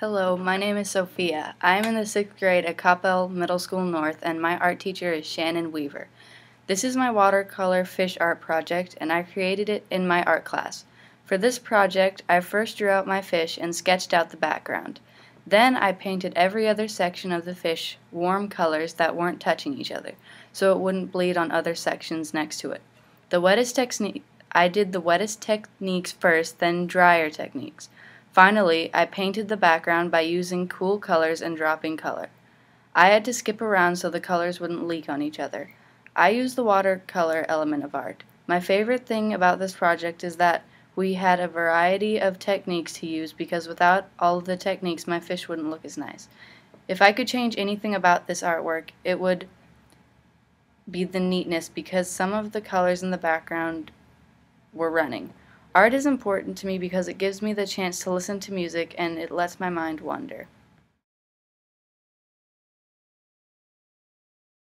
Hello, my name is Sophia. I am in the sixth grade at Coppell Middle School North, and my art teacher is Shannon Weaver. This is my watercolor fish art project, and I created it in my art class. For this project, I first drew out my fish and sketched out the background. Then I painted every other section of the fish warm colors that weren't touching each other, so it wouldn't bleed on other sections next to it. The wettest technique I did the wettest techniques first, then drier techniques. Finally, I painted the background by using cool colors and dropping color. I had to skip around so the colors wouldn't leak on each other. I used the watercolor element of art. My favorite thing about this project is that we had a variety of techniques to use because without all of the techniques my fish wouldn't look as nice. If I could change anything about this artwork, it would be the neatness because some of the colors in the background were running. Art is important to me because it gives me the chance to listen to music and it lets my mind wander.